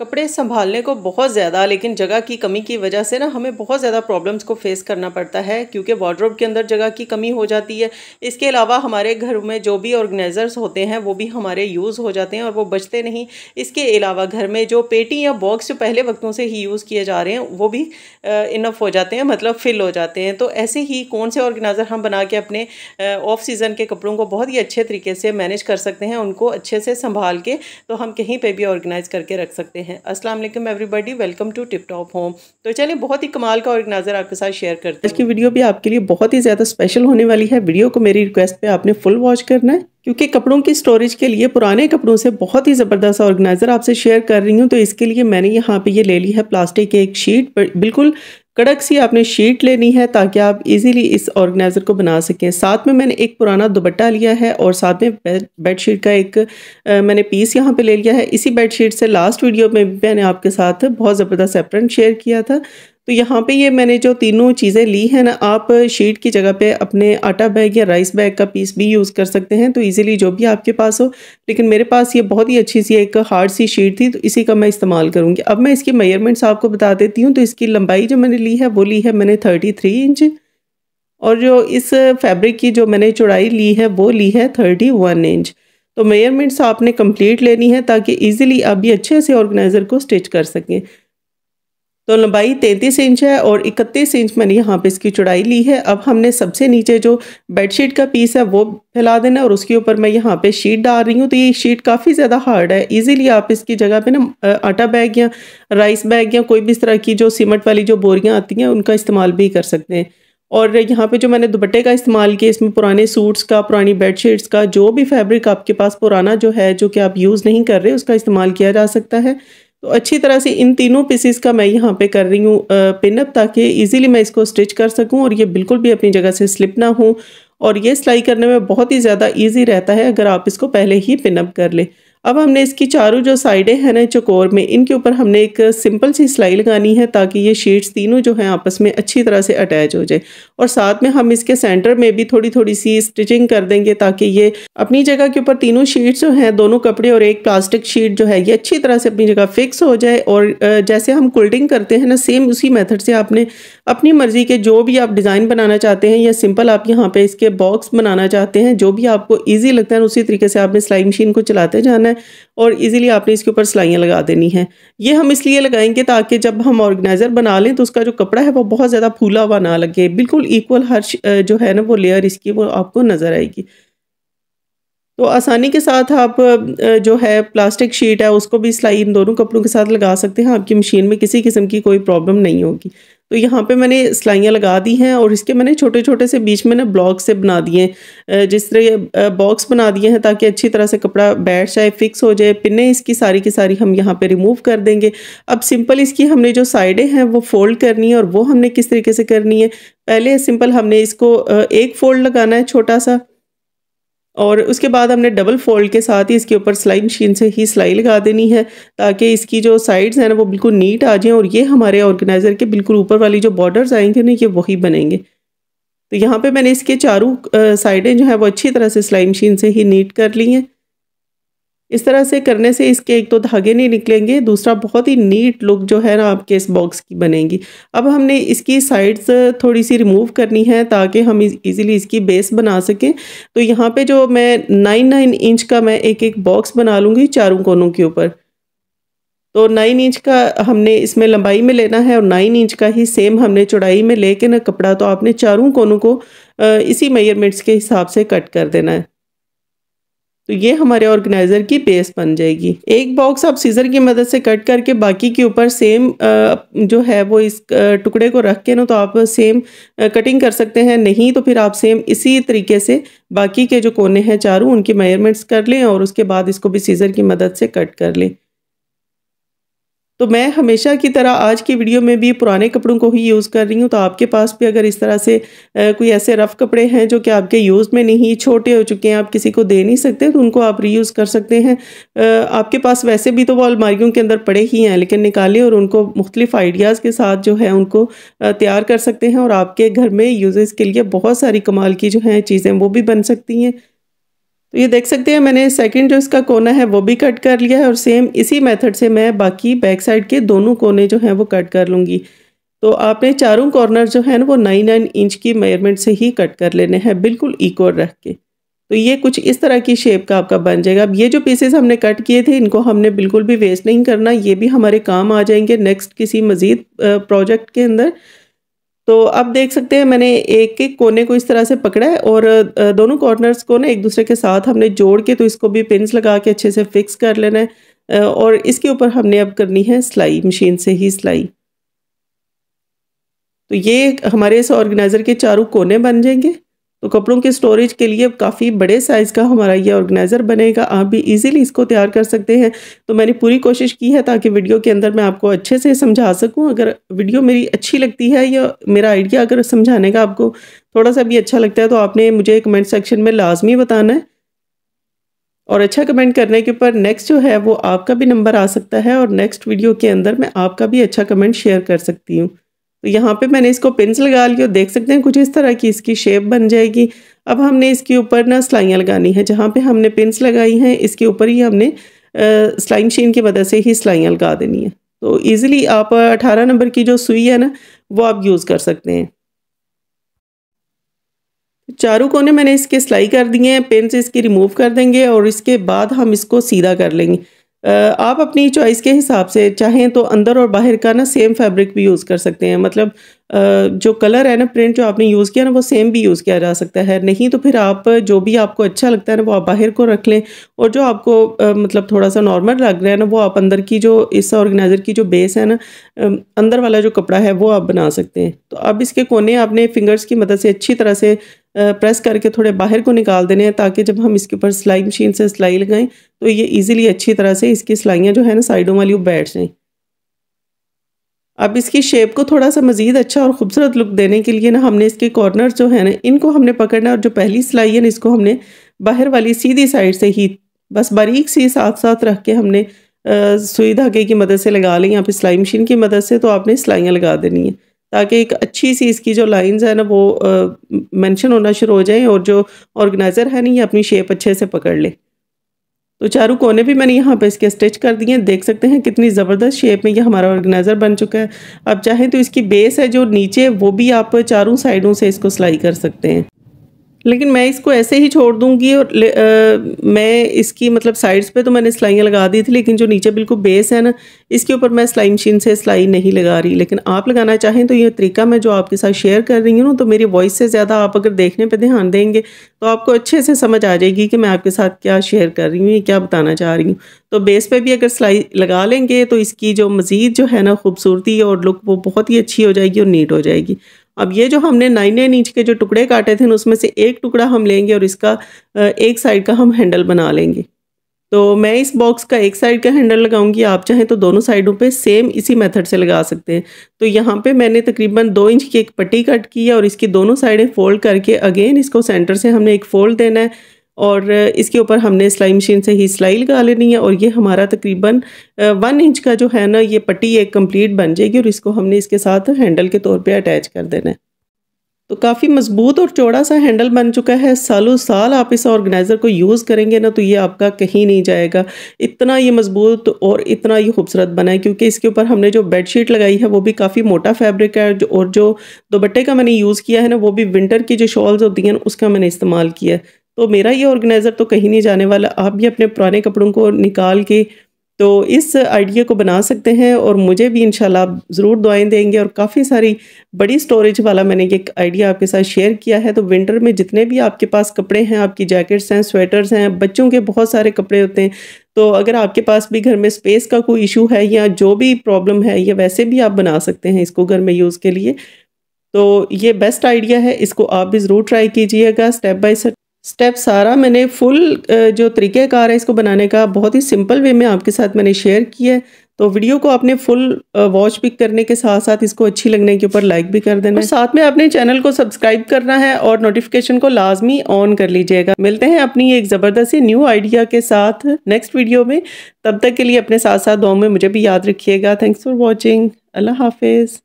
कपड़े संभालने को बहुत ज़्यादा लेकिन जगह की कमी की वजह से ना हमें बहुत ज़्यादा प्रॉब्लम्स को फेस करना पड़ता है क्योंकि वार्ड्रोब के अंदर जगह की कमी हो जाती है इसके अलावा हमारे घर में जो भी ऑर्गेनाइज़र्स होते हैं वो भी हमारे यूज़ हो जाते हैं और वो बचते नहीं इसके अलावा घर में जो पेटी या बॉक्स जो पहले वक्तों से ही यूज़ किए जा रहे हैं वो भी इनफ हो जाते हैं मतलब फिल हो जाते हैं तो ऐसे ही कौन से ऑर्गेनाइज़र हम बना के अपने ऑफ सीज़न के कपड़ों को बहुत ही अच्छे तरीके से मैनेज कर सकते हैं उनको अच्छे से संभाल के तो हम कहीं पर भी ऑर्गेनाइज़ करके रख सकते हैं हैं अस्सलाम वालेकुम everybody welcome to tip top home तो चलिए बहुत ही कमाल का ऑर्गेनाइजर आपके साथ शेयर करते हैं आज की वीडियो भी आपके लिए बहुत ही ज़्यादा स्पेशल होने वाली है वीडियो को मेरी रिक्वेस्ट पे आपने फुल वॉच करना है क्योंकि कपड़ों की स्टोरेज के लिए पुराने कपड़ों से बहुत ही ज़बरदस्त ऑर्गेनाइज़र आपसे शेयर कर रही हूँ तो इसके लिए मैंने यहाँ पे ये ले ली है प्लास्टिक की एक शीट बिल्कुल कड़क सी आपने शीट लेनी है ताकि आप इजीली इस ऑर्गेनाइज़र को बना सकें साथ में मैंने एक पुराना दुबट्टा लिया है और साथ में बेड शीट का एक आ, मैंने पीस यहाँ पे ले लिया है इसी बेड शीट से लास्ट वीडियो में भी मैंने आपके साथ बहुत ज़बरदस्त एप्रन शेयर किया था तो यहाँ पे ये मैंने जो तीनों चीज़ें ली हैं ना आप शीट की जगह पे अपने आटा बैग या राइस बैग का पीस भी यूज़ कर सकते हैं तो इजीली जो भी आपके पास हो लेकिन मेरे पास ये बहुत ही अच्छी सी एक हार्ड सी शीट थी तो इसी का मैं इस्तेमाल करूँगी अब मैं इसकी मेयरमेंट्स आपको बता देती हूँ तो इसकी लंबाई जो मैंने ली है वो ली है मैंने थर्टी थ्री इंच और जो इस फैब्रिक की जो मैंने चौड़ाई ली है वो ली है थर्टी वन इंच तो मेयरमेंट्स आपने कंप्लीट लेनी है ताकि इजीली आप भी अच्छे से ऑर्गेनाइज़र को स्टिच कर सकें तो लंबाई 33 इंच है और 31 इंच मैंने यहाँ पे इसकी चौड़ाई ली है अब हमने सबसे नीचे जो बेडशीट का पीस है वो फैला देना और उसके ऊपर मैं यहाँ पे शीट डाल रही हूँ तो ये शीट काफ़ी ज़्यादा हार्ड है इजीली आप इसकी जगह पे ना आटा बैग या राइस बैग या कोई भी इस तरह की जो सीमेंट वाली जो बोरियाँ आती हैं उनका इस्तेमाल भी कर सकते हैं और यहाँ पे जो मैंने दुपट्टे का इस्तेमाल किया इसमें पुराने सूट्स का पुरानी बेडशीट्स का जो भी फैब्रिक आपके पास पुराना जो है जो कि आप यूज़ नहीं कर रहे उसका इस्तेमाल किया जा सकता है तो अच्छी तरह से इन तीनों पीसीस का मैं यहाँ पे कर रही हूँ पिनअप ताकि इजीली मैं इसको स्टिच कर सकूँ और ये बिल्कुल भी अपनी जगह से स्लिप ना हो और ये सिलाई करने में बहुत ही ज़्यादा ईजी रहता है अगर आप इसको पहले ही पिनअप कर लें अब हमने इसकी चारों जो साइडें हैं ना चकोर में इनके ऊपर हमने एक सिंपल सी सिलाई लगानी है ताकि ये शीट्स तीनों जो हैं आपस में अच्छी तरह से अटैच हो जाए और साथ में हम इसके सेंटर में भी थोड़ी थोड़ी सी स्टिचिंग कर देंगे ताकि ये अपनी जगह के ऊपर तीनों शीट्स जो हैं दोनों कपड़े और एक प्लास्टिक शीट जो है ये अच्छी तरह से अपनी जगह फिक्स हो जाए और जैसे हम कोल्डिंग करते हैं ना सेम उसी मेथड से आपने अपनी मर्ज़ी के जो भी आप डिज़ाइन बनाना चाहते हैं या सिंपल आप यहाँ पे इसके बॉक्स बनाना चाहते हैं जो भी आपको इजी लगता है उसी तरीके से आपने सिलाई मशीन को चलाते जाना है और इजीली आपने इसके ऊपर सिलाइयाँ लगा देनी है ये हम इसलिए लगाएंगे ताकि जब हम ऑर्गेनाइज़र बना लें तो उसका जो कपड़ा है वो बहुत ज़्यादा फूला हुआ ना लगे बिल्कुल इक्वल हर जो है ना वो लेयर इसकी वो आपको नज़र आएगी तो आसानी के साथ आप जो है प्लास्टिक शीट है उसको भी सिलाई इन दोनों कपड़ों के साथ लगा सकते हैं आपकी मशीन में किसी किस्म की कोई प्रॉब्लम नहीं होगी तो यहाँ पे मैंने सिलाइयाँ लगा दी हैं और इसके मैंने छोटे छोटे से बीच में ना ब्लॉक से बना दिए हैं जिस तरह बॉक्स बना दिए हैं ताकि अच्छी तरह से कपड़ा बैठ जाए फिक्स हो जाए पिन्ने इसकी सारी की सारी हम यहाँ पे रिमूव कर देंगे अब सिंपल इसकी हमने जो साइडें हैं वो फोल्ड करनी है और वो हमने किस तरीके से करनी है पहले सिंपल हमने इसको एक फोल्ड लगाना है छोटा सा और उसके बाद हमने डबल फोल्ड के साथ ही इसके ऊपर सिलाई मशीन से ही सिलाई लगा देनी है ताकि इसकी जो साइड्स हैं ना वो बिल्कुल नीट आ जाएँ और ये हमारे ऑर्गेनाइज़र के बिल्कुल ऊपर वाली जो बॉर्डर्स आएंगे ना ये वही बनेंगे तो यहाँ पे मैंने इसके चारों साइडें जो है वो अच्छी तरह से सिलाई मशीन से ही नीट कर ली हैं इस तरह से करने से इसके एक तो धागे नहीं निकलेंगे दूसरा बहुत ही नीट लुक जो है ना आपके इस बॉक्स की बनेगी अब हमने इसकी साइड्स थोड़ी सी रिमूव करनी है ताकि हम इजीली इसकी बेस बना सकें तो यहाँ पे जो मैं नाइन नाइन इंच का मैं एक एक बॉक्स बना लूँगी चारों कोनों के ऊपर तो नाइन इंच का हमने इसमें लंबाई में लेना है और नाइन इंच का ही सेम हमने चौड़ाई में लेके ना कपड़ा तो आपने चारों कोनों को इसी मेयरमेंट्स के हिसाब से कट कर देना है तो ये हमारे ऑर्गेनाइज़र की बेस बन जाएगी एक बॉक्स आप सीज़र की मदद से कट करके बाकी के ऊपर सेम जो है वो इस टुकड़े को रख के ना तो आप सेम कटिंग कर सकते हैं नहीं तो फिर आप सेम इसी तरीके से बाकी के जो कोने हैं चारों उनकी मेजरमेंट्स कर लें और उसके बाद इसको भी सीज़र की मदद से कट कर लें तो मैं हमेशा की तरह आज की वीडियो में भी पुराने कपड़ों को ही यूज़ कर रही हूँ तो आपके पास भी अगर इस तरह से कोई ऐसे रफ़ कपड़े हैं जो कि आपके यूज़ में नहीं छोटे हो चुके हैं आप किसी को दे नहीं सकते तो उनको आप रीयूज़ कर सकते हैं आपके पास वैसे भी तो वो अलमारियों के अंदर पड़े ही हैं लेकिन निकालें और उनको मुख्तलिफ आइडियाज़ के साथ जो है उनको तैयार कर सकते हैं और आपके घर में यूज़ के लिए बहुत सारी कमाल की जो हैं चीज़ें वो भी बन सकती हैं तो ये देख सकते हैं मैंने सेकंड जो इसका कोना है वो भी कट कर लिया है और सेम इसी मेथड से मैं बाकी बैक साइड के दोनों कोने जो हैं वो कट कर लूँगी तो आपने चारों कॉर्नर जो है ना वो नाइन नाइन इंच की मेजरमेंट से ही कट कर लेने हैं बिल्कुल इक्वल रख के तो ये कुछ इस तरह की शेप का आपका बन जाएगा अब ये जो पीसेस हमने कट किए थे इनको हमने बिल्कुल भी वेस्ट नहीं करना ये भी हमारे काम आ जाएंगे नेक्स्ट किसी मज़ीद प्रोजेक्ट के अंदर तो अब देख सकते हैं मैंने एक एक कोने को इस तरह से पकड़ा है और दोनों कॉर्नर्स को ना एक दूसरे के साथ हमने जोड़ के तो इसको भी पिंस लगा के अच्छे से फिक्स कर लेना है और इसके ऊपर हमने अब करनी है सिलाई मशीन से ही सिलाई तो ये हमारे इस ऑर्गेनाइज़र के चारों कोने बन जाएंगे तो कपड़ों के स्टोरेज के लिए काफ़ी बड़े साइज़ का हमारा ये ऑर्गेनाइज़र बनेगा आप भी इजीली इसको तैयार कर सकते हैं तो मैंने पूरी कोशिश की है ताकि वीडियो के अंदर मैं आपको अच्छे से समझा सकूं अगर वीडियो मेरी अच्छी लगती है या मेरा आइडिया अगर समझाने का आपको थोड़ा सा भी अच्छा लगता है तो आपने मुझे कमेंट सेक्शन में लाजमी बताना है और अच्छा कमेंट करने के ऊपर नेक्स्ट जो है वो आपका भी नंबर आ सकता है और नेक्स्ट वीडियो के अंदर मैं आपका भी अच्छा कमेंट शेयर कर सकती हूँ तो यहाँ पे मैंने इसको पिंस लगा लिया और देख सकते हैं कुछ इस तरह की इसकी शेप बन जाएगी अब हमने इसके ऊपर ना सिलाइयाँ लगानी है जहाँ पे हमने पिंस लगाई हैं इसके ऊपर ही हमने सिलाई मशीन की मदद से ही सिलाइयाँ लगा देनी है तो ईज़िली आप अठारह नंबर की जो सुई है ना वो आप यूज़ कर सकते हैं चारों कोने मैंने इसके सिलाई कर दिए हैं पेन से इसकी रिमूव कर देंगे और इसके बाद हम इसको सीधा कर लेंगे आप अपनी चॉइस के हिसाब से चाहें तो अंदर और बाहर का ना सेम फैब्रिक भी यूज़ कर सकते हैं मतलब जो कलर है ना प्रिंट जो आपने यूज़ किया ना वो सेम भी यूज़ किया जा सकता है नहीं तो फिर आप जो भी आपको अच्छा लगता है ना वो आप बाहर को रख लें और जो आपको मतलब थोड़ा सा नॉर्मल लग रहा है ना वो आप अंदर की जो इस ऑर्गेनाइज़र की जो बेस है ना अंदर वाला जो कपड़ा है वो आप बना सकते हैं तो अब इसके कोने आपने फिंगर्स की मदद से अच्छी तरह से प्रेस करके थोड़े बाहर को निकाल देने हैं ताकि जब हम इसके ऊपर सिलाई मशीन से सिलाई लगाएं तो ये इजीली अच्छी तरह से इसकी सिलाइयाँ जो है ना साइडों वाली वो बैठ जाएँ अब इसकी शेप को थोड़ा सा मज़ीद अच्छा और ख़ूबसूरत लुक देने के लिए ना हमने इसके कॉर्नर जो है ना इनको हमने पकड़ना और जो पहली सिलाई है ना इसको हमने बाहर वाली सीधी साइड से ही बस बारीक सी साथ साथ रख के हमने सुई धागे की मदद से लगा ली यहाँ पे सिलाई मशीन की मदद से तो आपने सिलाइयाँ लगा देनी है ताकि एक अच्छी सी इसकी जो लाइंस है ना वो मेंशन होना शुरू हो जाए और जो ऑर्गेनाइज़र है ना ये अपनी शेप अच्छे से पकड़ ले तो चारों कोने भी मैंने यहाँ पे इसके स्टिच कर दिए हैं देख सकते हैं कितनी ज़बरदस्त शेप में ये हमारा ऑर्गेनाइज़र बन चुका है अब चाहें तो इसकी बेस है जो नीचे वो भी आप चारों साइडों से इसको सिलाई कर सकते हैं लेकिन मैं इसको ऐसे ही छोड़ दूंगी और आ, मैं इसकी मतलब साइड्स पे तो मैंने सिलाइयाँ लगा दी थी लेकिन जो नीचे बिल्कुल बेस है ना इसके ऊपर मैं सिलाई मशीन से सिलाई नहीं लगा रही लेकिन आप लगाना चाहें तो ये तरीका मैं जो आपके साथ शेयर कर रही हूँ तो मेरी वॉइस से ज़्यादा आप अगर देखने पर ध्यान देंगे तो आपको अच्छे से समझ आ जाएगी कि मैं आपके साथ क्या शेयर कर रही हूँ क्या बताना चाह रही हूँ तो बेस पर भी अगर सिलाई लगा लेंगे तो इसकी जो मज़ीद जो है ना खूबसूरती और लुक वो बहुत ही अच्छी हो जाएगी और नीट हो जाएगी अब ये जो हमने नाइन नाइन इंच के जो टुकड़े काटे थे उसमें से एक टुकड़ा हम लेंगे और इसका एक साइड का हम हैंडल बना लेंगे तो मैं इस बॉक्स का एक साइड का हैंडल लगाऊंगी आप चाहें तो दोनों साइडों पे सेम इसी मेथड से लगा सकते हैं तो यहाँ पे मैंने तकरीबन दो इंच की एक पट्टी कट की है और इसकी दोनों साइडें फ़ोल्ड करके अगेन इसको सेंटर से हमने एक फ़ोल्ड देना है और इसके ऊपर हमने सिलाई मशीन से ही सिलाई लगा लेनी है और ये हमारा तकरीबन वन इंच का जो है ना ये पट्टी एक कंप्लीट बन जाएगी और इसको हमने इसके साथ हैंडल के तौर पे अटैच कर देना है तो काफ़ी मजबूत और चौड़ा सा हैंडल बन चुका है सालों साल आप इस ऑर्गेनाइज़र को यूज़ करेंगे ना तो ये आपका कहीं नहीं जाएगा इतना ये मजबूत और इतना ये खूबसूरत बना है क्योंकि इसके ऊपर हमने जो बेडशीट लगाई है वो भी काफ़ी मोटा फैब्रिक है और जो दुपट्टे का मैंने यूज़ किया है ना वो भी विंटर की जो शॉल्स होती हैं उसका मैंने इस्तेमाल किया है तो मेरा ये ऑर्गेनाइज़र तो कहीं नहीं जाने वाला आप भी अपने पुराने कपड़ों को निकाल के तो इस आइडिया को बना सकते हैं और मुझे भी इंशाल्लाह आप ज़रूर दुआएं देंगे और काफ़ी सारी बड़ी स्टोरेज वाला मैंने ये आइडिया आपके साथ शेयर किया है तो विंटर में जितने भी आपके पास कपड़े हैं आपकी जैकेट्स हैं स्वेटर्स हैं बच्चों के बहुत सारे कपड़े होते हैं तो अगर आपके पास भी घर में स्पेस का कोई इशू है या जो भी प्रॉब्लम है या वैसे भी आप बना सकते हैं इसको घर में यूज़ के लिए तो ये बेस्ट आइडिया है इसको आप भी ज़रूर ट्राई कीजिएगा स्टेप बाय स्टेप स्टेप सारा मैंने फुल जो तरीक़ेकार है इसको बनाने का बहुत ही सिंपल वे में आपके साथ मैंने शेयर किया है तो वीडियो को आपने फुल वॉच भी करने के साथ साथ इसको अच्छी लगने के ऊपर लाइक भी कर देना और साथ में अपने चैनल को सब्सक्राइब करना है और नोटिफिकेशन को लाजमी ऑन कर लीजिएगा मिलते हैं अपनी एक ज़बरदस्ती न्यू आइडिया के साथ नेक्स्ट वीडियो में तब तक के लिए अपने साथ साथ दो में मुझे भी याद रखिएगा थैंक्स फॉर वॉचिंग अल्लाह हाफिज़